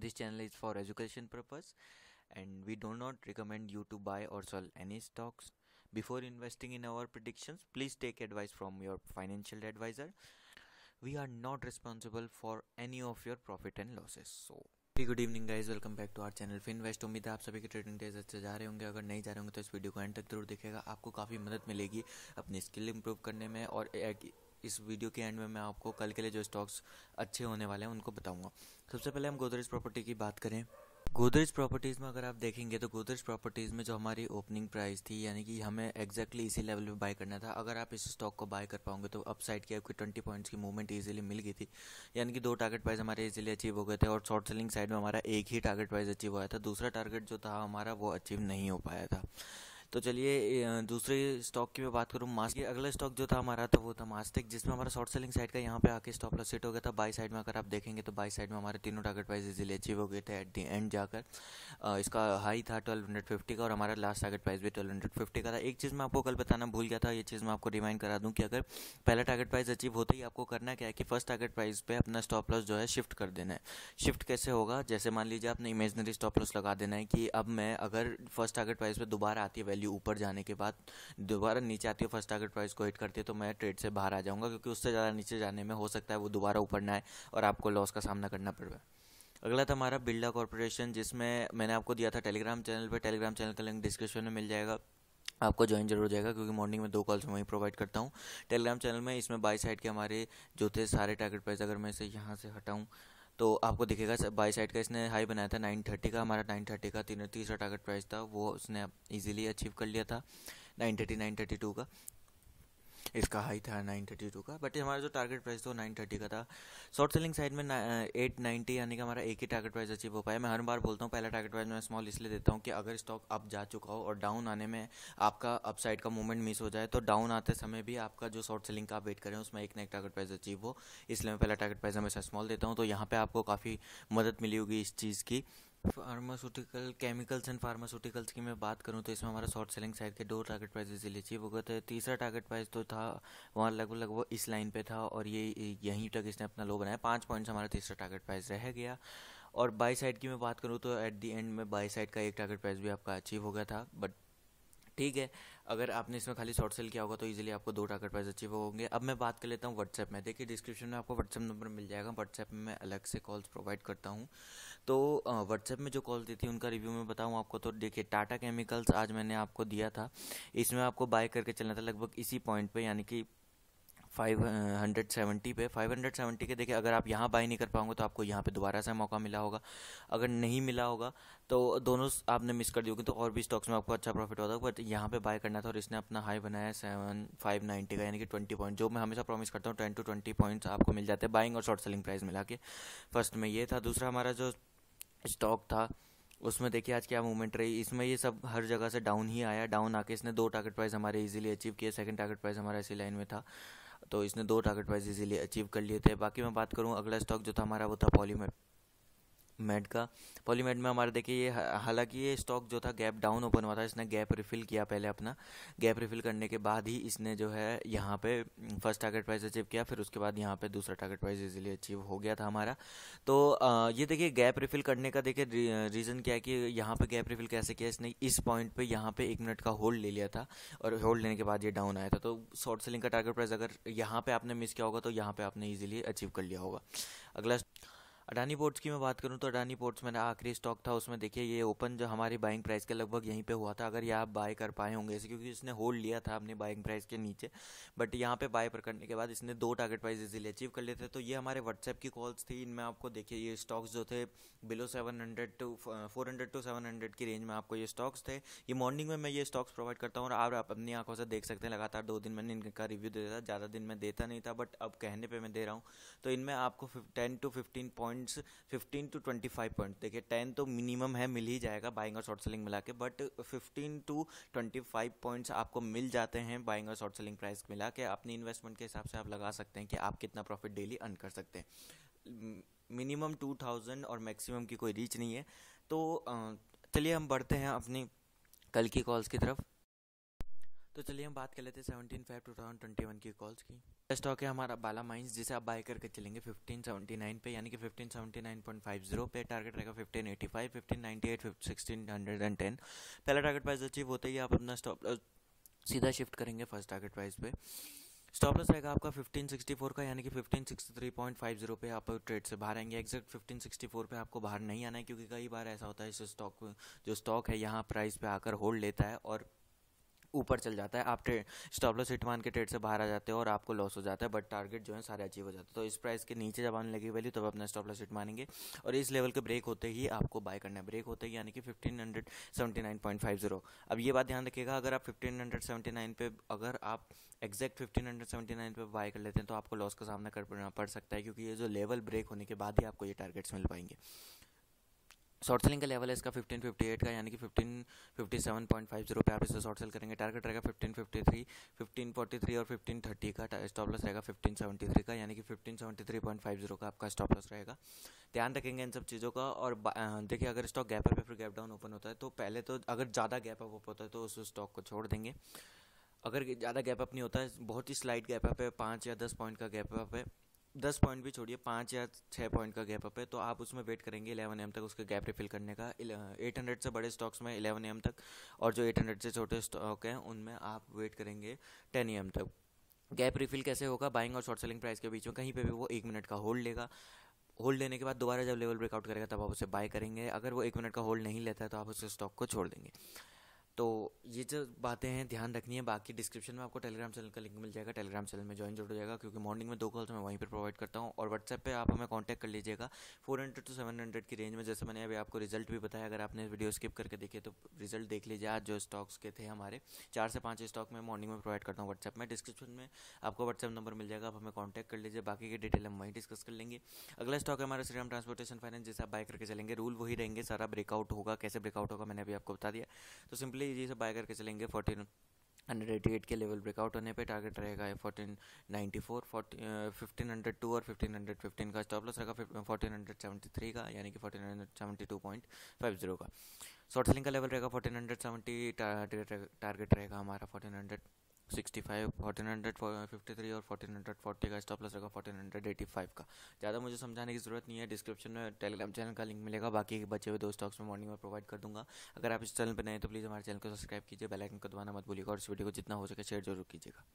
This channel is for education purpose and we do not recommend you to buy or sell any stocks. Before investing in our predictions, please take advice from your financial advisor. We are not responsible for any of your profit and losses. So good evening guys welcome back to our channel Finvest उम्मीद है आप सभी के trading days अच्छे जा रहे होंगे अगर नहीं जा रहे होंगे तो इस वीडियो को एंड तक जरूर देखेगा आपको काफ़ी मदद मिलेगी अपनी स्किल इंप्रूव करने में और एक इस वीडियो के एंड में मैं आपको कल के लिए जो स्टॉक्स अच्छे होने वाले हैं उनको बताऊंगा सबसे पहले हम गोदरेज प्रॉपर्टी की बात करें गोदरेज प्रॉपर्टीज़ में अगर आप देखेंगे तो गोदरेज प्रॉपर्टीज़ में जो हमारी ओपनिंग प्राइस थी यानी कि हमें एक्जैक्टली exactly इसी लेवल पे बाय करना था अगर आप इस स्टॉक को बाय कर पाओगे तो अपसाइड की आपकी ट्वेंटी पॉइंट्स की मूवमेंट इजीली मिल गई थी यानी कि दो टारगेट प्राइस हमारे इजीली अचीव हो गए थे और शॉर्ट सेलिंग साइड में हमारा एक ही टारगेट प्राइस अचीव हुआ था दूसरा टारगेट जो था हमारा वो अचीव नहीं हो पाया था तो चलिए दूसरे स्टॉक की मैं बात करूँ मास्क अगला स्टॉक जो था हमारा था तो वो था मास्टेक जिसमें हमारा शॉर्ट सेलिंग साइड का यहाँ पे आके स्टॉप लॉस सेट हो गया था बाई साइड में अगर आप देखेंगे तो बाई साइड में हमारे तीनों टारगेट प्राइस इजिली अचीव हो गए थे एट दी एंड जाकर इसका हाई था ट्वेल्व हंड्रेड फिफ्टी का और हमारा लास्ट टारगेट प्राइस भी ट्वेल्व हंड्रेड फिफ्टी का था एक चीज़ मैं आपको कल बताना भूल गया था ये चीज़ मैं आपको रिमाइंड करा दूँ कि अगर पहला टारगेट प्राइस अचीव होते ही आपको करना क्या है कि फर्स्ट टारगेट प्राइस पर अपना स्टॉप लॉस जो है शिफ्ट कर देना है शिफ्ट कैसे होगा जैसे मान लीजिए आपने इमेजनरी स्टॉप लॉस लगा देना है कि अब मैं अगर फर्स्ट टारगेट प्राइस पर दोबारा आती है वैल्यू ऊपर जाने के बाद दोबारा नीचे आती है फर्स्ट टारगेट प्राइस को हिट करती है तो मैं ट्रेड से बाहर आ जाऊँगा क्योंकि उससे ज़्यादा नीचे जाने में हो सकता है वो दोबारा ऊपर ना आए और आपको लॉस का सामना करना पड़ रहा अगला था हमारा बिल्डा कॉरपोरेशन जिसमें मैंने आपको दिया था टेलीग्राम चैनल पे टेलीग्राम चैनल का लिंक डिस्क्रिप्शन में मिल जाएगा आपको ज्वाइन जरूर हो जाएगा क्योंकि मॉर्निंग में दो कॉल्स मैं वहीं प्रोवाइड करता हूँ टेलीग्राम चैनल में इसमें बाई साइड के हमारे जो थे सारे टारगेट प्राइस अगर मैं इसे यहाँ से हटाऊँ तो आपको दिखेगा बाई साइड का इसने हाई बनाया था नाइन थर्टी का हमारा नाइन थर्टी का तीन तीसरा टारगेट प्राइस था वो उसने इजीली अचीव कर लिया था nine nine thirty thirty two का इसका हाई था नाइन थर्टी टू का बट हमारा जो टारगेट प्राइस था नाइन थर्टी का था शॉर्ट सेलिंग साइड में एट नाइन्टी यानी कि हमारा एक ही टारगेट प्राइस अचीव हो पाया मैं हर बार बोलता हूँ पहला टारगेट प्राइस मैं स्मॉल इसलिए देता हूँ कि अगर स्टॉक अप जा चुका हो और डाउन आने में आपका अपसाइड का मूवमेंट मिस हो जाए तो डाउन आते समय भी आपका जो शॉर्ट सेलिंग का आप वेट करें उसमें एक ना एक टारगेट प्राइस अचीव हो इसलिए मैं पहला टारगेट प्राइस हमेशा स्मॉल देता हूँ तो यहाँ पर आपको काफ़ी मदद मिली होगी इस चीज़ की फार्मास्यूटिकल केमिकल्स एंड फार्मास्यूटिकल्स की मैं बात करूं तो इसमें हमारा शॉर्ट सेलिंग साइड के दो टारगेट प्राइस इजीली अचीव हो गए थे तीसरा टारगेट प्राइस तो था वहाँ लगभग लगभग इस लाइन पे था और ये यहीं तक इसने अपना लो बनाया पाँच पॉइंट्स हमारा तीसरा टारगेट प्राइस रह गया और बाई साइड की मैं बात करूँ तो एट दी एंड में बाई साइड का एक टारगेट प्राइस भी आपका अचीव हो गया था बट ठीक है अगर आपने इसमें खाली शॉर्ट सेल किया होगा तो इजीली आपको दो टारगेट प्राइस अचीव होंगे अब मैं बात कर लेता हूँ व्हाट्सएप में देखिए डिस्क्रिप्शन में आपको व्हाट्सएप नंबर मिल जाएगा व्हाट्सएप में मैं अलग से कॉल्स प्रोवाइड करता हूँ तो व्हाट्सएप में जो कॉल दी थी उनका रिव्यू मैं बताऊँ आपको तो देखिए टाटा केमिकल्स आज मैंने आपको दिया था इसमें आपको बाय करके चलना था लगभग इसी पॉइंट पर यानी कि फाइव हंड्रेड सेवेंटी पे फाइव हंड्रेड सेवेंटी के देखिए अगर आप यहाँ बाई नहीं कर पाओगे तो आपको यहाँ पे दोबारा से मौका मिला होगा अगर नहीं मिला होगा तो दोनों आपने मिस कर दियोगे तो और भी स्टॉक्स में आपको अच्छा प्रॉफिट होता है बट यहाँ पे बाय करना था और इसने अपना हाई बनाया सेवन फाइव नाइन्टी का यानी कि ट्वेंटी पॉइंट जो मैं हमेशा प्रॉमिस करता हूँ टेन टू ट्वेंटी पॉइंट्स आपको मिल जाते हैं बाइंग और शॉर्ट सेलिंग प्राइस मिला के फर्स्ट में ये था दूसरा हमारा जो स्टॉक था उसमें देखिए आज क्या मूवमेंट रही इसमें ये सब हर जगह से डाउन ही आया डाउन आके इसने दो टारगेट प्राइस हमारे इजीली अचीव किए सेकंड टारगेट प्राइस हमारा इसी लाइन में था तो इसने दो टारगेट प्राइस इजीली अचीव कर लिए थे बाकी मैं बात करूँ अगला स्टॉक जो था हमारा वो था पॉलीमेट मेड का पॉलीमेड में हमारा देखिए ये हालांकि ये स्टॉक जो था गैप डाउन ओपन हुआ था इसने गैप रिफिल किया पहले अपना गैप रिफिल करने के बाद ही इसने जो है यहाँ पे फर्स्ट टारगेट प्राइस अचीव किया फिर उसके बाद यहाँ पे दूसरा टारगेट प्राइस इजीली अचीव हो गया था हमारा तो आ, ये देखिए गैप रिफिल करने का देखिए रीज़न क्या है कि यहाँ पर गैप रिफिल कैसे किया इसने इस पॉइंट पर यहाँ पर एक मिनट का होल्ड ले लिया था और होल्ड लेने के बाद ये डाउन आया था तो शॉर्ट सेलिंग का टारगेट प्राइस अगर यहाँ पर आपने मिस किया होगा तो यहाँ पर आपने ईजिली अचीव कर लिया होगा अगला अडानी पोर्ट्स की मैं बात करूं तो अडानी पोर्ट्स मेरा आखिरी स्टॉक था उसमें देखिए ये ओपन जो हमारी बाइंग प्राइस के लगभग यहीं पे हुआ था अगर ये आप बाय कर पाए होंगे इसे क्योंकि इसने होल्ड लिया था अपने बाइंग प्राइस के नीचे बट यहाँ पे बाय पर करने के बाद इसने दो टारगेट प्राइस इजीली अचीव कर लेते तो ये हमारे व्हाट्सएप की कॉल्स थी इनमें आपको देखिए ये स्टॉक्स जो थे below seven hundred to four hundred to seven hundred की रेंज में आपको ये स्टॉक्स थे ये मॉर्निंग में मैं ये स्टॉक्स प्रोवाइड करता हूँ और आप अपनी आंखों से देख सकते हैं लगातार दो दिन मैंने इनका रिव्यू देता ज़्यादा दिन में देता नहीं था बट अब कहने पर मैं दे रहा हूँ तो इनमें आपको ten to fifteen point points fifteen to twenty five point देखिए टेन तो मिनिमम है मिल ही जाएगा बाइंग और शॉर्ट सेलिंग मिला के but fifteen to twenty five points आपको मिल जाते हैं बाइंग और शॉर्ट सेलिंग प्राइस मिला के अपनी इन्वेस्टमेंट के हिसाब से आप लगा सकते हैं कि आप कितना प्रॉफिट डेली अर्न कर सकते हैं मिनिमम टू थाउजेंड और मैक्सिमम की कोई रीच नहीं है तो चलिए हम बढ़ते हैं अपनी कल की कॉल्स की तरफ तो चलिए हम बात कर लेते हैं seventeen five two thousand twenty one की कॉल्स की स्टॉक है हमारा बाला माइंस जिसे आप बाय करके चलेंगे फिफ्टीन सेवेंटी नाइन पे यानी कि fifteen seventy nine point five zero पे टारगेट रहेगा fifteen eighty five fifteen ninety eight sixteen hundred and ten पहला टारगेट प्राइस अचीव होते ही आप अपना स्टॉप सीधा शिफ्ट करेंगे फर्स्ट टारगेट प्राइस पे स्टॉप लॉस रहेगा आपका 1564 का यानी कि 1563.50 पे आप ट्रेड से बाहर आएंगे एग्जैक्ट 1564 पे आपको बाहर नहीं आना है क्योंकि कई बार ऐसा होता है इस स्टॉक जो स्टॉक है यहाँ प्राइस पे आकर होल्ड लेता है और ऊपर चल जाता है आप ट्रेड स्टॉप लॉस हिट मान के ट्रेड से बाहर आ जाते हैं और आपको लॉस हो जाता है बट टारगेट जो है सारे अचीव हो जाते हैं तो इस प्राइस के नीचे जब आने लगी वैल्यू तब तो अपना स्टॉप लॉस हिट मानेंगे और इस लेवल के ब्रेक होते ही आपको बाय करना है ब्रेक होते ही यानी कि fifteen hundred nine point five zero अब ये बात ध्यान रखिएगा अगर आप फिफ्टीन हंड्रेड सेवेंटी नाइन पे अगर आप exact fifteen hundred seventy nine पे बाय कर लेते हैं तो आपको लॉस का सामना करना पड़ सकता है क्योंकि ये जो लेवल ब्रेक होने के बाद ही आपको ये टारगेट्स मिल पाएंगे शॉर्ट सेलिंग का लेवल है इसका 1558 का यानी कि 1557.50 पे आप इसे शॉर्ट सेल करेंगे टारगेट रहेगा 1553, 1543 और 1530 का स्टॉप लॉस रहेगा 1573 का यानी कि 1573.50 का आपका स्टॉप लॉस रहेगा ध्यान रखेंगे इन सब चीज़ों का और देखिए अगर स्टॉक गैप पर फिर गैप डाउन ओपन होता है तो पहले तो अगर ज़्यादा गैप अप होता है तो उस स्टॉक को छोड़ देंगे अगर ज़्यादा गैप अप नहीं होता है बहुत ही स्लाइट गैप अप है पाँच या दस पॉइंट का गैप अप है दस पॉइंट भी छोड़िए पाँच या छः पॉइंट का गैप अप है तो आप उसमें वेट करेंगे इलेवन एम तक उसका गैप रिफिल करने का एट हंड्रेड से बड़े स्टॉक्स में इलेवन एम तक और जो एट हंड्रेड से छोटे स्टॉक हैं उनमें आप वेट करेंगे टेन एम तक गैप रिफिल कैसे होगा बाइंग और शॉर्ट सेलिंग प्राइस के बीच में कहीं पर भी वो एक मिनट का होल्ड लेगा होल्ड लेने के बाद दोबारा जब लेवल ब्रेकआउट करेगा तब आप उसे बाय करेंगे अगर वो एक मिनट का होल्ड नहीं लेता है तो आप उसे स्टॉक को छोड़ देंगे तो ये जो बातें हैं ध्यान रखनी है बाकी डिस्क्रिप्शन में आपको टेलीग्राम चैनल का लिंक मिल जाएगा टेलीग्राम चैनल में ज्वाइन जरूर हो जाएगा क्योंकि मॉर्निंग में दो कॉल्स मैं वहीं पर प्रोवाइड करता हूँ और व्हाट्सएप पर आप हमें कॉन्टैक्ट कर लीजिएगा हंड्रेड टू हंड्रेड की रेंज में जैसे मैंने अभी आपको रिजल्ट भी बताया अगर आपने वीडियो स्किप करके देखे तो रिजल्ट देख लीजिए आज जो स्टॉक्स के थे हमारे चार से पाँच स्टॉक में मॉर्निंग में प्रोवाइड करता हूँ व्हाट्सएप में डिस्क्रिप्शन में आपको व्हाट्सएप नंबर मिल जाएगा आप हमें कॉन्टैक्ट कर लीजिए बाकी की डिटेल हम वहीं डिस्कस कर लेंगे अगला स्टॉक है हमारा श्रीराम ट्रांसपोर्टेशन फाइनेंस जैसे आप बाय करके चलेंगे रूल वही रहेंगे सारा ब्रेकआउट होगा कैसे ब्रेकआउट होगा मैंने अभी आपको बता दिया तो सिंपली इजी से बाय करके चलेंगे फोर्टीन हंड्रेड एटी एट के लेवल ब्रेकआउट होने पे टारगेट रहेगा fourteen ninety four fifteen hundred two और फिफ्टीन हंड्रेड फिफ्टीन का स्टॉप लॉस रहेगा फोर्टीन हंड्रेड सेवेंटी थ्री का यानी कि fourteen hundred seventy two point five zero का शॉर्ट सेलिंग का लेवल रहेगा फोर्टीन हंड्रेड सेवेंटी टारगेट रहेगा हमारा fourteen hundred sixty five fourteen hundred fifty three और फोर्टीन हंड्रेड फोर्टी का स्टॉप लॉस रहेगा फोर्टीन हंड्रेड एटी फाइव का ज़्यादा मुझे समझाने की ज़रूरत नहीं है डिस्क्रिप्शन में टेलीग्राम चैनल का लिंक मिलेगा बाकी बचे हुए दो स्टॉक्स में मॉर्निंग में प्रोवाइड कर दूंगा अगर आप इस चैनल पर नए तो प्लीज़ हमारे चैनल को सब्सक्राइब कीजिए बेलाइकन को दबाना मत भूलिएगा और इस वीडियो को जितना हो सके शेयर जरूर कीजिएगा